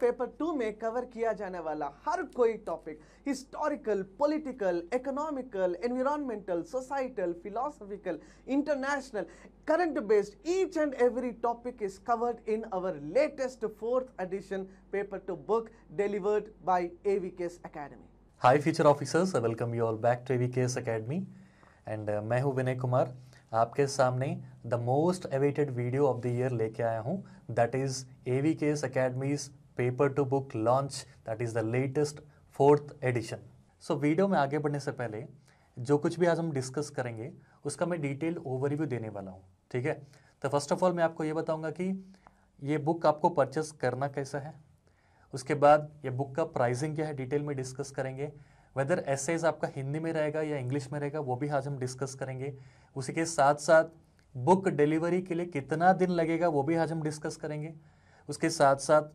Paper two में cover किया जाने वाला हर कोई topic historical political economical environmental societal philosophical international current based each and every topic is covered in our latest fourth edition paper two book delivered by AVKS academy hi future officers welcome you all back to AVKS academy and मैं हूँ विनय कुमार आपके सामने the most awaited video of the year लेके आया हूँ that is AV KS academy's paper two book launch that is the latest fourth edition so video में आगे बढ़ने से पहले जो कुछ भी आज हम डिस्कस करेंगे उसका मैं डिटेल ओवरव्यू देने वाला हूँ ठीक है तो फर्स्ट ऑफ ऑल मैं आपको ये बताऊँगा कि ये बुक आपको परचेस करना कैसा है उसके बाद ये बुक का प्राइसिंग क्या है डिटेल में डिस्कस करेंगे वेदर एसेज आपका हिंदी में रहेगा या इंग्लिश में रहेगा वो भी आज हम डिस्कस करेंगे उसी के साथ साथ बुक डिलीवरी के लिए कितना दिन लगेगा वो भी आज हम डिस्कस करेंगे उसके साथ साथ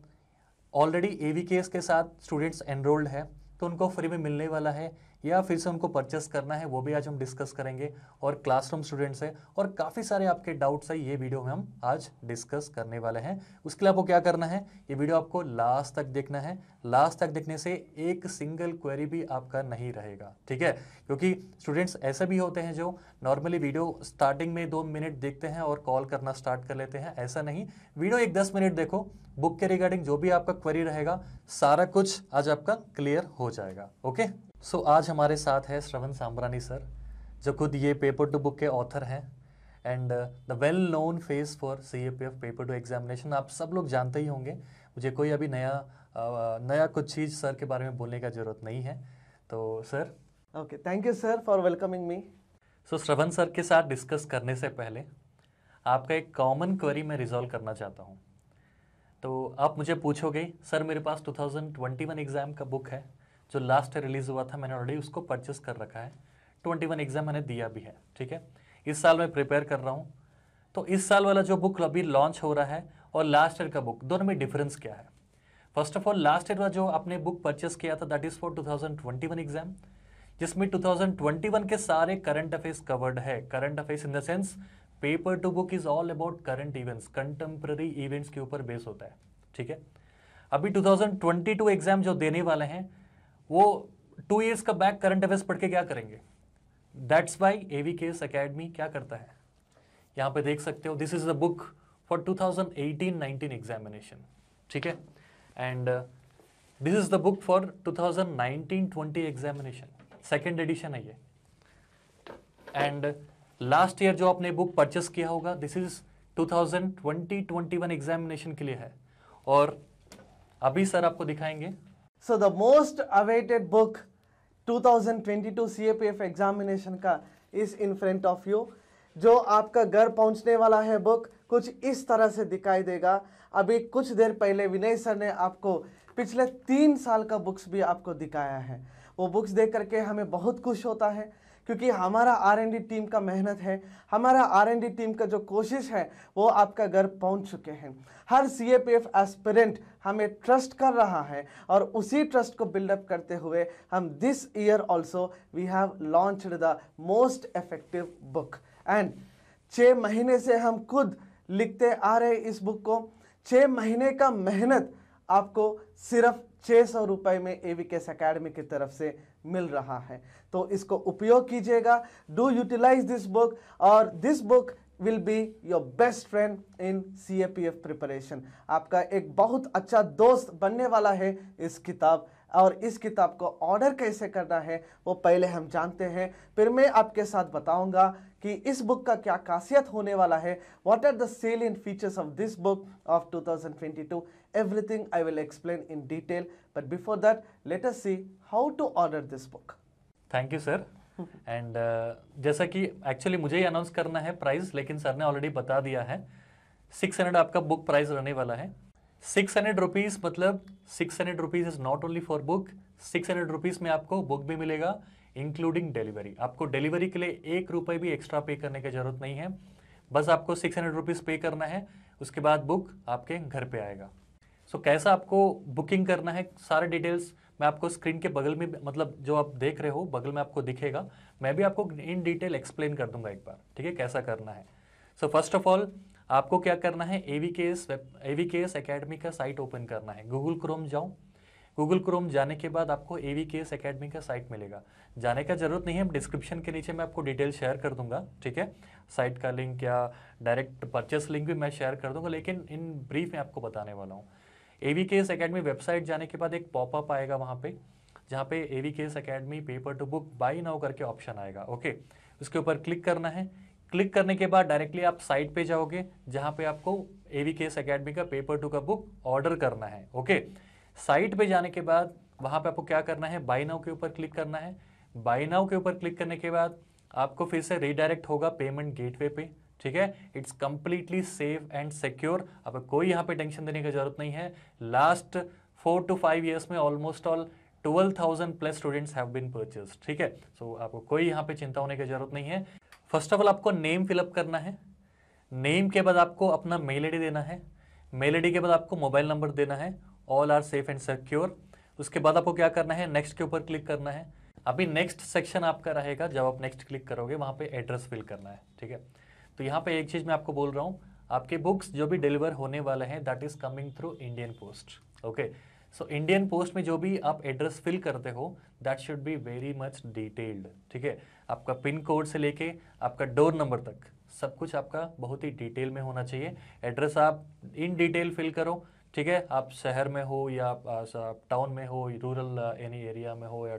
ऑलरेडी ए के साथ स्टूडेंट्स एनरोल्ड है तो उनको फ्री में मिलने वाला है या फिर से उनको परचेस करना है वो भी आज हम डिस्कस करेंगे और क्लासरूम स्टूडेंट्स हैं और काफ़ी सारे आपके डाउट्स है ये वीडियो में हम आज डिस्कस करने वाले हैं उसके लिए आपको क्या करना है ये वीडियो आपको लास्ट तक देखना है लास्ट तक देखने से एक सिंगल क्वेरी भी आपका नहीं रहेगा ठीक है क्योंकि स्टूडेंट्स ऐसे भी होते हैं जो नॉर्मली वीडियो स्टार्टिंग में दो मिनट देखते हैं और कॉल करना स्टार्ट कर लेते हैं ऐसा नहीं वीडियो एक दस मिनट देखो बुक के रिगार्डिंग जो भी आपका क्वेरी रहेगा सारा कुछ आज आपका क्लियर हो जाएगा ओके सो so, आज हमारे साथ है श्रवण सांबरानी सर जो खुद ये पेपर टू बुक के ऑथर हैं and the well known face for C A P F paper two examination आप सब लोग जानते ही होंगे मुझे कोई अभी नया uh, नया कुछ चीज़ सर के बारे में बोलने का ज़रूरत नहीं है तो sir okay thank you sir for welcoming me so Shravan sir के साथ डिस्कस करने से पहले आपका एक कॉमन क्वेरी मैं रिजॉल्व करना चाहता हूँ तो आप मुझे पूछोगे सर मेरे पास 2021 एग्ज़ाम का बुक है जो लास्ट रिलीज़ हुआ था मैंने ऑलरेडी उसको परचेस कर रखा है ट्वेंटी वन एग्ज़ाम मैंने दिया भी है ठीक है इस साल मैं प्रिपेयर कर रहा हूँ तो इस साल वाला जो बुक अभी लॉन्च हो रहा है और लास्ट ईयर का बुक दोनों में डिफरेंस क्या है first of all last year का जो आपने बुक परचेस किया था दैट इज़ फॉर 2021 एग्जाम जिसमें 2021 के सारे करंट अफेयर्स कवर्ड है current affairs in the sense paper two book is all about current events contemporary events के ऊपर बेस होता है ठीक है अभी 2022 एग्जाम जो देने वाले हैं वो टू ईयर्स का बैक करंट अफेयर्स पढ़ के क्या करेंगे that's why A V case academy क्या करता है यहाँ पे देख सकते हो this is the book for 2018 nineteen examination ठीक है and this is the book for 2019 twenty examination second edition है ये एंड लास्ट ईयर जो आपने बुक परचेस किया होगा दिस इज 2020-21 एग्जामिनेशन के लिए है और अभी सर आपको दिखाएंगे so the most awaited book 2022 CAPF examination का इस इन फ्रंट ऑफ यू जो आपका घर पहुंचने वाला है बुक कुछ इस तरह से दिखाई देगा अभी कुछ देर पहले विनय सर ने आपको पिछले तीन साल का बुक्स भी आपको दिखाया है वो बुक्स देख करके हमें बहुत खुश होता है क्योंकि हमारा आर टीम का मेहनत है हमारा आर टीम का जो कोशिश है वो आपका घर पहुंच चुके हैं हर सी ए एस्पिरेंट हमें ट्रस्ट कर रहा है और उसी ट्रस्ट को बिल्डअप करते हुए हम this year also we have launched the most effective book and छः महीने से हम खुद लिखते आ रहे इस बुक को छः महीने का मेहनत आपको सिर्फ छः सौ रुपये में ए वी केस अकेडमी की तरफ से मिल रहा है तो इसको उपयोग कीजिएगा डू यूटिलाइज दिस बुक और this book will be your best friend in C A P F preparation आपका एक बहुत अच्छा दोस्त बनने वाला है इस किताब और इस किताब को ऑर्डर कैसे करना है वो पहले हम जानते हैं फिर मैं आपके साथ बताऊंगा कि इस बुक का क्या खासियत होने वाला है what are the salient features of this book of two thousand twenty two Everything I will explain in detail. But before that, let us see how to order this book. Thank you, sir. And uh, जैसा कि actually मुझे ही announce करना है price लेकिन sir ने already बता दिया है सिक्स हंड्रेड आपका बुक प्राइस रहने वाला है सिक्स हंड्रेड रुपीज़ मतलब six hundred rupees is not only for book six hundred rupees में आपको बुक भी मिलेगा इंक्लूडिंग डिलीवरी आपको डिलीवरी के लिए एक रुपये भी एक्स्ट्रा पे करने की ज़रूरत नहीं है बस आपको सिक्स हंड्रेड रुपीज़ पे करना है उसके बाद बुक आपके घर पे आएगा सो so, कैसा आपको बुकिंग करना है सारे डिटेल्स मैं आपको स्क्रीन के बगल में मतलब जो आप देख रहे हो बगल में आपको दिखेगा मैं भी आपको इन डिटेल एक्सप्लेन कर दूंगा एक बार ठीक है कैसा करना है सो फर्स्ट ऑफ ऑल आपको क्या करना है A V K S A V K S का साइट ओपन करना है गूगल क्रोम जाओ गूगल क्रोम जाने के बाद आपको ए वी के एस का साइट मिलेगा जाने का जरूरत नहीं है डिस्क्रिप्शन के नीचे मैं आपको डिटेल शेयर कर दूंगा ठीक है साइट का लिंक या डायरेक्ट परचेस लिंक भी मैं शेयर कर दूंगा लेकिन इन ब्रीफ में आपको बताने वाला हूँ A V K S academy website जाने के बाद एक पॉपअप आएगा वहाँ पे जहाँ पे A V K S academy paper two book buy now करके ऑप्शन आएगा ओके उसके ऊपर क्लिक करना है क्लिक करने के बाद डायरेक्टली आप साइट पे जाओगे जहाँ पे आपको A V K S academy का पेपर टू का बुक ऑर्डर करना है ओके साइट पे जाने के बाद वहाँ पे आपको क्या करना है बाई नाउ के ऊपर क्लिक करना है बाई नाउ के ऊपर क्लिक करने के बाद आपको फिर से रिडायरेक्ट होगा पेमेंट गेटवे पे ठीक है it's completely safe and secure आपको कोई यहाँ पे टेंशन देने की जरूरत नहीं है last four to five years में almost all twelve thousand plus students have been purchase ठीक है सो so, आपको कोई यहाँ पे चिंता होने की जरूरत नहीं है फर्स्ट ऑफ ऑल आपको नेम फिलअप करना है नेम के बाद आपको अपना मेल आई देना है मेल आई के बाद आपको मोबाइल नंबर देना है all are safe and secure उसके बाद आपको क्या करना है नेक्स्ट के ऊपर क्लिक करना है अभी नेक्स्ट सेक्शन आपका रहेगा जब आप नेक्स्ट क्लिक करोगे वहाँ पे एड्रेस फिल करना है ठीक है तो यहाँ पे एक चीज़ मैं आपको बोल रहा हूँ आपके बुक्स जो भी डिलीवर होने वाले हैं that is coming through Indian post okay so Indian post में जो भी आप एड्रेस फिल करते हो that should be very much detailed ठीक है आपका पिन कोड से लेके आपका डोर नंबर तक सब कुछ आपका बहुत ही डिटेल में होना चाहिए एड्रेस आप इन डिटेल फिल करो ठीक है आप शहर में हो या आप, टाउन में हो रूरल एनी एरिया में हो या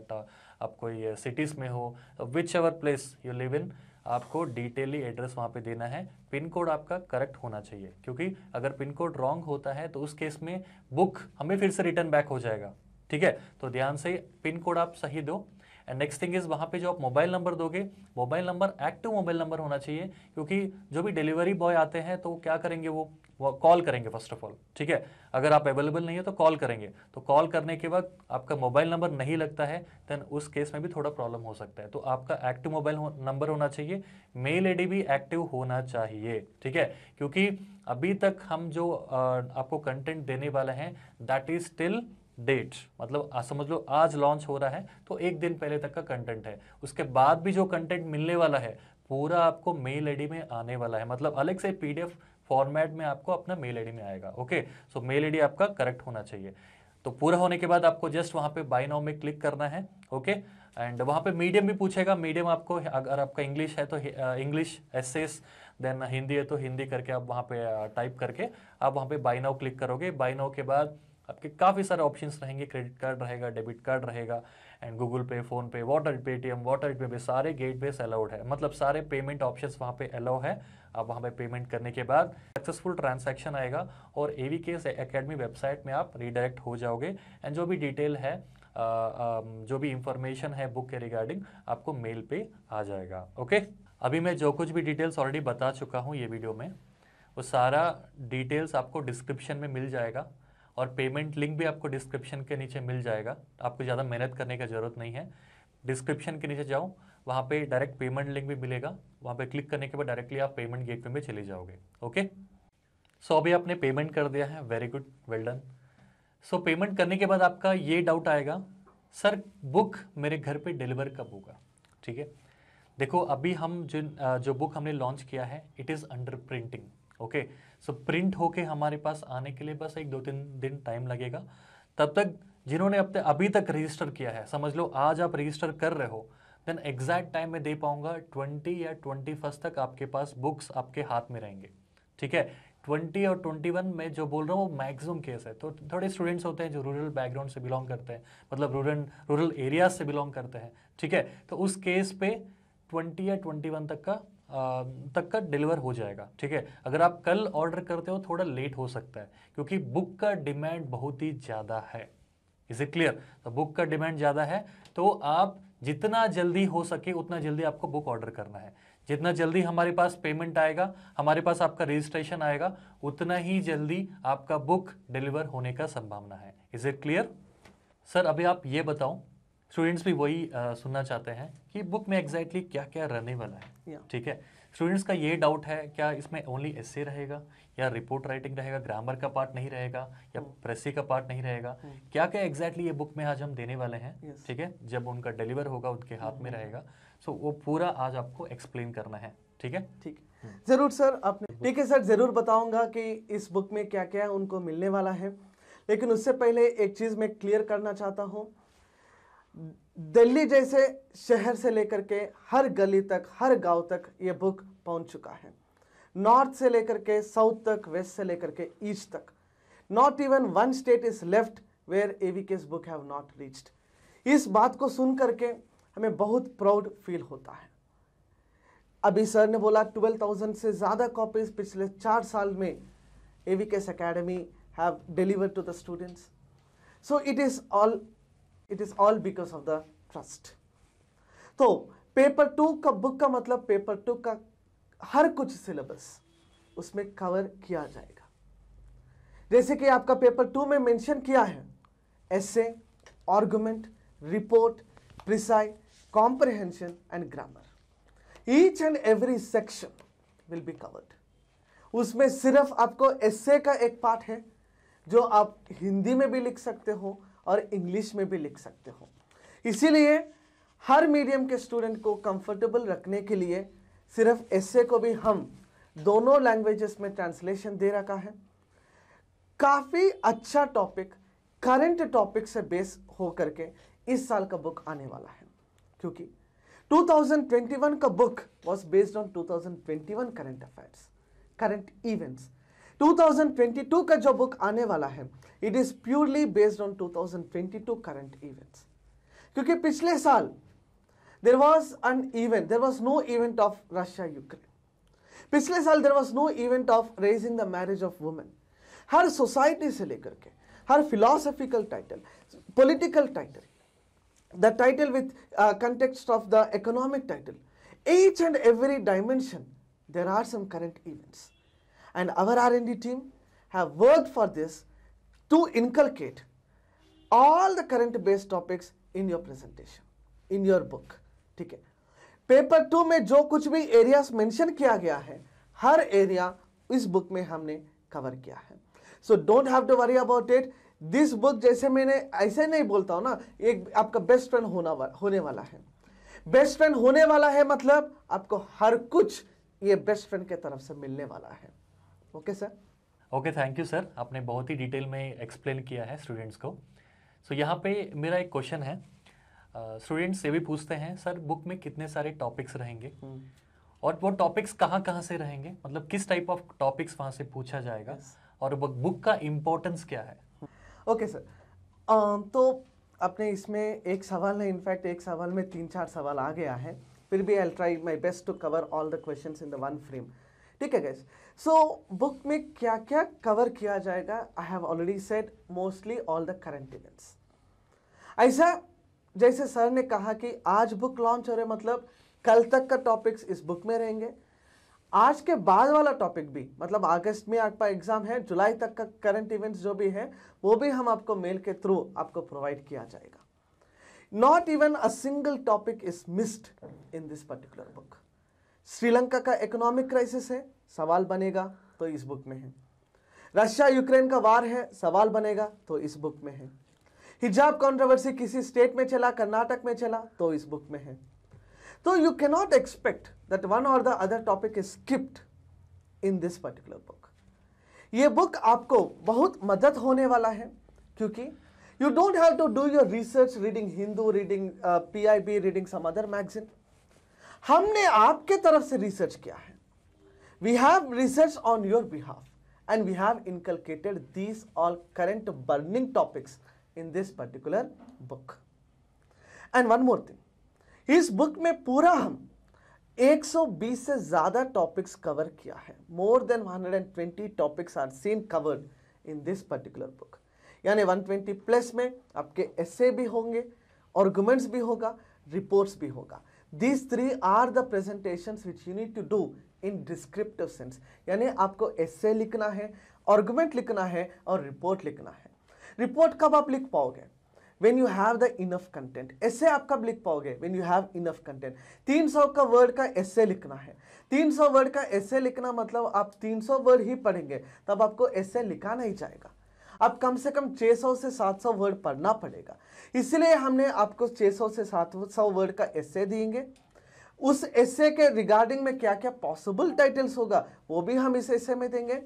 आप कोई सिटीज़ uh, में हो whichever place you live in आपको डिटेली एड्रेस वहाँ पे देना है पिन कोड आपका करेक्ट होना चाहिए क्योंकि अगर पिन कोड रॉन्ग होता है तो उस केस में बुक हमें फिर से रिटर्न बैक हो जाएगा ठीक है तो ध्यान से पिन कोड आप सही दो एंड नेक्स्ट थिंग इज़ वहाँ पे जो आप मोबाइल नंबर दोगे mobile number active mobile number होना चाहिए क्योंकि जो भी डिलीवरी बॉय आते हैं तो क्या करेंगे वो वो कॉल करेंगे फर्स्ट ऑफ ऑल ठीक है अगर आप अवेलेबल नहीं है तो कॉल करेंगे तो कॉल करने के बाद आपका मोबाइल नंबर नहीं लगता है देन उस केस में भी थोड़ा प्रॉब्लम हो सकता है तो आपका एक्टिव मोबाइल नंबर होना चाहिए मेल आई भी एक्टिव होना चाहिए ठीक है क्योंकि अभी तक हम जो आ, आपको कंटेंट देने वाले हैं दैट इज स्टिल डेट मतलब समझ लो आज लॉन्च हो रहा है तो एक दिन पहले तक का कंटेंट है उसके बाद भी जो कंटेंट मिलने वाला है पूरा आपको मेल आई में आने वाला है मतलब अलग से पीडीएफ फॉर्मेट में आपको अपना मेल आई में आएगा ओके सो मेल आई आपका करेक्ट होना चाहिए तो पूरा होने के बाद आपको जस्ट वहाँ पे बाई नाउ में क्लिक करना है ओके एंड वहाँ पे मीडियम भी पूछेगा मीडियम आपको अगर आपका इंग्लिश है तो इंग्लिश एस देन हिंदी है तो हिंदी करके आप वहाँ पे टाइप करके आप वहाँ पे बाई नाउ क्लिक करोगे बाई नाउ के बाद आपके काफ़ी सारे ऑप्शंस रहेंगे क्रेडिट कार्ड रहेगा डेबिट कार्ड रहेगा and Google Pay PhonePe वाटर पेटीएम वाटर पे भी सारे गेट बेस अलाउड है मतलब सारे पेमेंट ऑप्शंस वहाँ पे अलाउ है आप वहाँ पे पेमेंट करने के बाद सक्सेसफुल ट्रांसैक्शन आएगा और A V K academy website में आप रिडायरेक्ट हो जाओगे एंड जो भी डिटेल है आ, आ, जो भी इंफॉर्मेशन है बुक के रिगार्डिंग आपको मेल पे आ जाएगा ओके अभी मैं जो कुछ भी डिटेल्स ऑलरेडी बता चुका हूँ ये वीडियो में वो सारा डिटेल्स आपको डिस्क्रिप्शन में मिल जाएगा और पेमेंट लिंक भी आपको डिस्क्रिप्शन के नीचे मिल जाएगा आपको ज़्यादा मेहनत करने की ज़रूरत नहीं है डिस्क्रिप्शन के नीचे जाओ वहाँ पे डायरेक्ट पेमेंट लिंक भी मिलेगा वहाँ पे क्लिक करने के बाद डायरेक्टली आप पेमेंट गेटवे में चले जाओगे ओके सो so, अभी आपने पेमेंट कर दिया है very good well done so payment करने के बाद आपका ये डाउट आएगा सर बुक मेरे घर पे डिलीवर कब होगा ठीक है देखो अभी हम जिन जो बुक हमने लॉन्च किया है it is under printing okay so print होके हमारे पास आने के लिए बस एक दो तीन दिन टाइम लगेगा तब तक जिन्होंने अब अभी तक रजिस्टर किया है समझ लो आज आप रजिस्टर कर रहे हो देन एग्जैक्ट टाइम में दे पाऊंगा ट्वेंटी या ट्वेंटी फर्स्ट तक आपके पास बुक्स आपके हाथ में रहेंगे ठीक है ट्वेंटी और ट्वेंटी वन में जो बोल रहा हूँ वो मैक्सिमम केस है तो थोड़े स्टूडेंट्स होते हैं जो रूरल बैकग्राउंड से बिलोंग करते हैं मतलब रूरल रूरल एरियाज से बिलोंग करते हैं ठीक है तो उस केस पे ट्वेंटी या ट्वेंटी वन तक का तक का डिलीवर हो जाएगा ठीक है अगर आप कल ऑर्डर करते हो थोड़ा लेट हो सकता है क्योंकि बुक का डिमांड बहुत ही ज़्यादा है इज इट क्लियर तो बुक का डिमांड ज़्यादा है तो आप जितना जल्दी हो सके उतना जल्दी आपको बुक ऑर्डर करना है जितना जल्दी हमारे पास पेमेंट आएगा हमारे पास आपका रजिस्ट्रेशन आएगा उतना ही जल्दी आपका बुक डिलीवर होने का संभावना है इज इट क्लियर सर अभी आप ये बताओ स्टूडेंट्स भी वही सुनना चाहते हैं कि बुक में एग्जैक्टली exactly क्या क्या रहने वाला है ठीक है स्टूडेंट्स का ये डाउट है क्या इसमें ओनली एस रहेगा या रिपोर्ट राइटिंग रहेगा ग्रामर का पार्ट नहीं रहेगा या प्रेस hmm. का पार्ट नहीं रहेगा क्या क्या एग्जैक्टली ये बुक में आज हम देने वाले हैं ठीक है जब उनका डिलीवर होगा उनके हाथ में hmm. रहेगा सो वो पूरा आज आपको एक्सप्लेन करना है ठीक है ठीक hmm. जरूर सर आपने ठीक है सर जरूर बताऊंगा कि इस बुक में क्या क्या उनको मिलने वाला है लेकिन उससे पहले एक चीज़ मैं क्लियर करना चाहता हूँ दिल्ली जैसे शहर से लेकर के हर गली तक हर गांव तक ये बुक पहुंच चुका है नॉर्थ से लेकर के साउथ तक वेस्ट से लेकर के ईस्ट तक not even one state is left where A V K S book have not reached इस बात को सुन करके हमें बहुत प्राउड फील होता है अभी सर ने बोला ट्वेल्व थाउजेंड से ज़्यादा कॉपीज पिछले चार साल में A V case academy have deliver to the students so it is all it is all because of the trust तो पेपर टू का बुक का मतलब पेपर टू का हर कुछ सिलेबस उसमें कवर किया जाएगा जैसे कि आपका पेपर टू में मेंशन किया है essay argument report precis comprehension and grammar each and every section will be covered उसमें सिर्फ आपको एसे का एक पार्ट है जो आप हिंदी में भी लिख सकते हो और इंग्लिश में भी लिख सकते हो इसीलिए हर मीडियम के स्टूडेंट को कंफर्टेबल रखने के लिए सिर्फ ऐसे को भी हम दोनों लैंग्वेजेस में ट्रांसलेशन दे रखा है काफ़ी अच्छा टॉपिक करंट टॉपिक से बेस हो करके इस साल का बुक आने वाला है क्योंकि 2021 का book was based on 2021 current affairs current events 2022 का जो बुक आने वाला है it is purely based on 2022 current events क्योंकि पिछले साल there was an event there was no event of Russia Ukraine पिछले साल there was no event of raising the marriage of women हर सोसाइटी से लेकर के हर philosophical title political title the title with context of the economic title each and every dimension there are some current events and our R&D team have worked for this to inculcate all the current based topics in your presentation, in your book. ठीक है paper two में जो कुछ भी areas mention किया गया है हर area इस बुक में हमने कवर किया है so don't have to worry about it this book जैसे मैंने ऐसे नहीं बोलता हूँ ना एक आपका बेस्ट फ्रेंड होना वा, होने वाला है बेस्ट फ्रेंड होने वाला है मतलब आपको हर कुछ ये बेस्ट फ्रेंड के तरफ से मिलने वाला है okay sir okay thank you sir आपने बहुत ही डिटेल में एक्सप्लेन किया है स्टूडेंट्स को सो so, यहाँ पे मेरा एक क्वेश्चन है स्टूडेंट्स uh, से भी पूछते हैं सर बुक में कितने सारे टॉपिक्स रहेंगे hmm. और वो टॉपिक्स कहाँ कहाँ से रहेंगे मतलब किस टाइप ऑफ टॉपिक्स वहाँ से पूछा जाएगा yes. और बुक का इम्पोर्टेंस क्या है ओके सर uh, तो आपने इसमें एक सवाल है इनफैक्ट एक सवाल में तीन चार सवाल आ गया है फिर भी I try my best to cover all the question in the one frame ठीक है गैस सो so, बुक में क्या क्या कवर किया जाएगा I have already said mostly all the current events ऐसा जैसे सर ने कहा कि आज बुक लॉन्च हो रहे मतलब कल तक का टॉपिक्स इस बुक में रहेंगे आज के बाद वाला टॉपिक भी मतलब अगस्त में आपका एग्जाम है जुलाई तक का करंट इवेंट्स जो भी है वो भी हम आपको मेल के थ्रू आपको प्रोवाइड किया जाएगा not even a single topic is missed in this particular book Sri Lanka का इकोनॉमिक क्राइसिस है सवाल बनेगा तो इस बुक में है रशिया यूक्रेन का वार है सवाल बनेगा तो इस बुक में है हिजाब कॉन्ट्रोवर्सी किसी स्टेट में चला कर्नाटक में चला तो इस बुक में है तो you cannot expect that one or the other topic is skipped in this particular book ये बुक आपको बहुत मदद होने वाला है क्योंकि you don't have to do your research reading Hindu reading P I B reading some other magazine हमने आपके तरफ से रिसर्च किया है we have research on your behalf and we have inculcated these all current burning topics in this particular book. And one more thing, इस book में पूरा हम 120 से ज़्यादा टॉपिक्स कवर किया है more than 120 topics are seen covered in this particular book यानी 120 plus में आपके एसे भी होंगे आर्गूमेंट्स भी होगा रिपोर्ट्स भी होगा these three are the presentations which you need to do in descriptive sense यानी आपको essay लिखना है argument लिखना है और report लिखना है report कब आप लिख पाओगे when you have the enough content essay आप कब लिख पाओगे when you have enough content 300 का word का essay लिखना है 300 word का essay लिखना मतलब आप 300 word ही पढ़ेंगे तब आपको essay लिखा नहीं जाएगा अब कम से कम 600 से 700 वर्ड पढ़ना पड़ेगा इसलिए हमने आपको 600 से 700 वर्ड का एसे देंगे उस एसे के रिगार्डिंग में क्या क्या पॉसिबल टाइटल्स होगा वो भी हम इस एसे में देंगे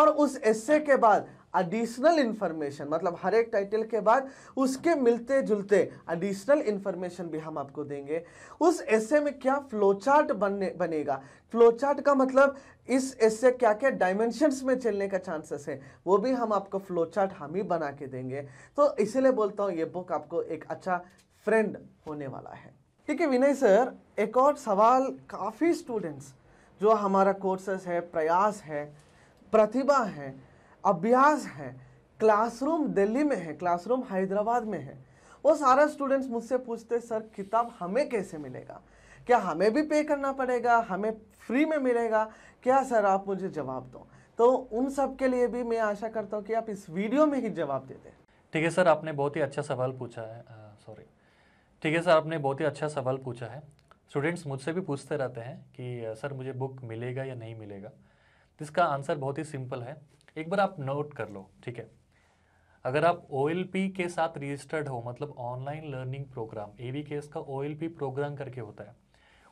और उस एसे के बाद एडिशनल इन्फॉर्मेशन मतलब हर एक टाइटल के बाद उसके मिलते जुलते एडिशनल इन्फॉर्मेशन भी हम आपको देंगे उस ऐसे में क्या फ्लोचार्ट बनने बनेगा फ्लोचार्ट का मतलब इस ऐसे क्या क्या डायमेंशंस में चलने का चांसेस है वो भी हम आपको फ्लोचार्ट हम ही बना के देंगे तो इसीलिए बोलता हूँ ये बुक आपको एक अच्छा फ्रेंड होने वाला है ठीक है विनय सर एक और सवाल काफ़ी स्टूडेंट्स जो हमारा कोर्सेस है प्रयास है प्रतिभा है अभ्यास है क्लासरूम दिल्ली में है क्लासरूम हैदराबाद में है वो सारा स्टूडेंट्स मुझसे पूछते सर किताब हमें कैसे मिलेगा क्या हमें भी पे करना पड़ेगा हमें फ्री में मिलेगा क्या सर आप मुझे जवाब दो तो उन सब के लिए भी मैं आशा करता हूँ कि आप इस वीडियो में ही जवाब दे दें ठीक है सर आपने बहुत ही अच्छा सवाल पूछा है सॉरी ठीक है सर आपने बहुत ही अच्छा सवाल पूछा है स्टूडेंट्स मुझसे भी पूछते रहते हैं कि सर मुझे बुक मिलेगा या नहीं मिलेगा इसका आंसर बहुत ही सिंपल है एक बार आप नोट कर लो ठीक है अगर आप ओ के साथ रजिस्टर्ड हो मतलब online learning program A V K S का ओ प्रोग्राम करके होता है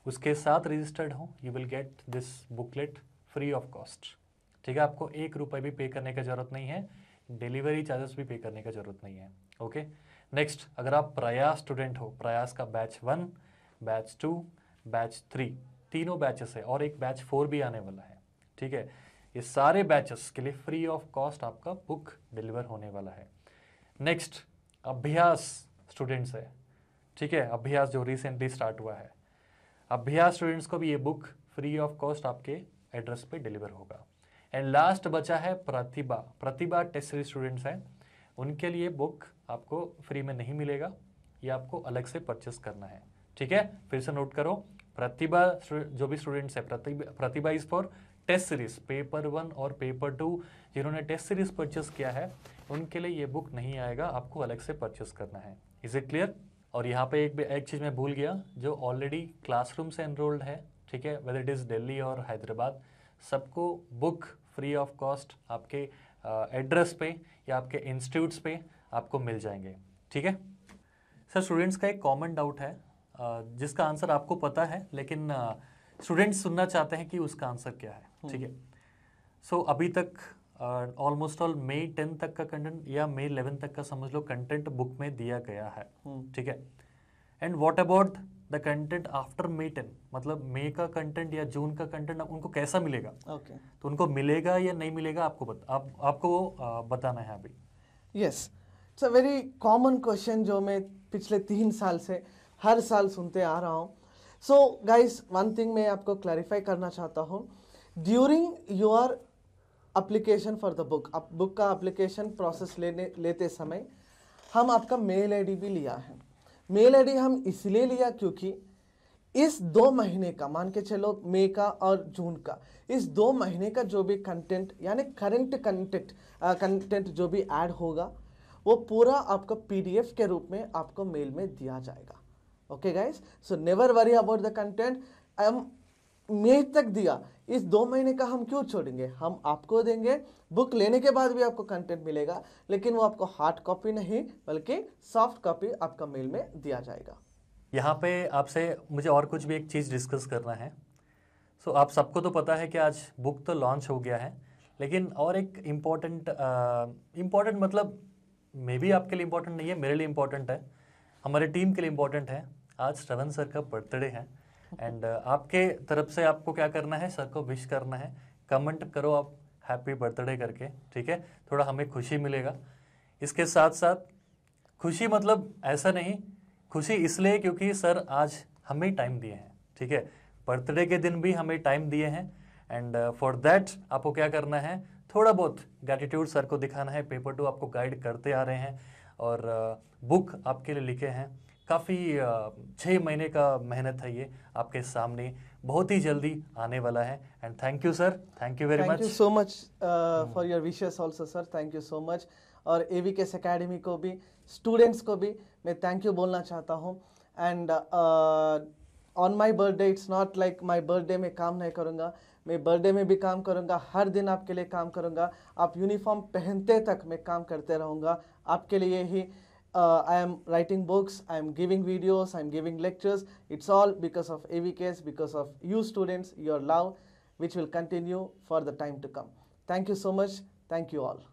उसके साथ रजिस्टर्ड हो you will get this booklet free of cost ठीक है आपको एक रुपए भी पे करने का ज़रूरत नहीं है डिलीवरी चार्जेस भी पे करने का ज़रूरत नहीं है ओके नेक्स्ट अगर आप प्रयास स्टूडेंट हो प्रयास का batch one batch two batch three तीनों बैचेस है और एक बैच फोर भी आने वाला है ठीक है ये सारे बैचेस के लिए फ्री ऑफ कॉस्ट आपका बुक डिलीवर होने वाला है नेक्स्ट अभ्यास स्टूडेंट्स है ठीक है अभ्यास जो रिसेंटली स्टार्ट हुआ है अभ्यास स्टूडेंट्स को भी ये बुक फ्री ऑफ कॉस्ट आपके एड्रेस पे डिलीवर होगा एंड लास्ट बचा है Pratibha Pratibha test series students हैं उनके लिए बुक आपको फ्री में नहीं मिलेगा ये आपको अलग से परचेस करना है ठीक है फिर से नोट करो प्रतिभा जो भी स्टूडेंट्स है Pratibha Pratibha is for test series paper one और पेपर टू जिन्होंने टेस्ट सीरीज परचेस किया है उनके लिए ये बुक नहीं आएगा आपको अलग से परचेस करना है इज इट क्लियर और यहाँ पे एक एक चीज़ मैं भूल गया जो ऑलरेडी क्लासरूम से एनरोल्ड है ठीक है वेदर इट इज़ दिल्ली और हैदराबाद सबको बुक फ्री ऑफ कॉस्ट आपके एड्रेस पे या आपके इंस्टीट्यूट्स पे आपको मिल जाएंगे ठीक है सर स्टूडेंट्स का एक कॉमन डाउट है जिसका आंसर आपको पता है लेकिन स्टूडेंट्स सुनना चाहते हैं कि उसका आंसर क्या है हम्म। ठीक है सो so, अभी तक ऑलमोस्ट ऑल मई टेन तक का कंटेंट या मई इलेवन तक का समझ लो कंटेंट बुक में दिया गया है हम्म। ठीक है and what about the content after May ten मतलब मे का कंटेंट या जून का कंटेंट उनको कैसा मिलेगा ओके okay. तो उनको मिलेगा या नहीं मिलेगा आपको बत, आप, आपको वो आ, uh, बताना है अभी yes it's a very common question जो मैं पिछले तीन साल से हर साल सुनते आ रहा हूँ सो गाइस वन थिंग मैं आपको क्लैरिफाई करना चाहता हूँ during your application for the book आप बुक का अप्लीकेशन प्रोसेस लेने लेते समय हम आपका मेल आईडी भी लिया है मेल आईडी हम इसलिए लिया क्योंकि इस दो महीने का मान के चलो मई का और जून का इस दो महीने का जो भी कंटेंट यानी करंट कंटेंट कंटेंट जो भी ऐड होगा वो पूरा आपको पीडीएफ के रूप में आपको मेल में दिया जाएगा okay guys so never worry about the content I am May तक दिया इस दो महीने का हम क्यों छोड़ेंगे हम आपको देंगे बुक लेने के बाद भी आपको कंटेंट मिलेगा लेकिन वो आपको हार्ड कॉपी नहीं बल्कि सॉफ्ट कॉपी आपका मेल में दिया जाएगा यहाँ पे आपसे मुझे और कुछ भी एक चीज़ डिस्कस करना है सो so, आप सबको तो पता है कि आज बुक तो लॉन्च हो गया है लेकिन और एक इम्पॉर्टेंट इम्पॉर्टेंट मतलब मे भी आपके लिए इम्पॉर्टेंट नहीं है मेरे लिए इम्पॉर्टेंट है हमारे टीम के लिए इम्पॉर्टेंट है आज श्रवण सर का बर्थडे है एंड uh, आपके तरफ से आपको क्या करना है सर को विश करना है कमेंट करो आप हैप्पी बर्थडे करके ठीक है थोड़ा हमें खुशी मिलेगा इसके साथ साथ खुशी मतलब ऐसा नहीं खुशी इसलिए क्योंकि सर आज हमें टाइम दिए हैं ठीक है बर्थडे के दिन भी हमें टाइम दिए हैं एंड फॉर दैट आपको क्या करना है थोड़ा बहुत ग्रेटिट्यूड सर को दिखाना है पेपर टू आपको गाइड करते आ रहे हैं और बुक uh, आपके लिए लिखे हैं काफ़ी छः महीने का मेहनत है ये आपके सामने बहुत ही जल्दी आने वाला है and thank you sir thank you very much so much for your wishes also sir thank you so much और ए वी केस अकेडमी को भी स्टूडेंट्स को भी मैं थैंक यू बोलना चाहता हूँ and on my birthday it's not like my birthday में काम नहीं करूँगा मैं बर्थडे में भी काम करूँगा हर दिन आपके लिए काम करूँगा आप यूनिफॉर्म पहनते तक मैं काम करते रहूँगा आपके लिए ही uh, I am writing books, I am giving videos, I am giving lectures. It's all because of AVKS, because of you students, your love, which will continue for the time to come. Thank you so much. Thank you all.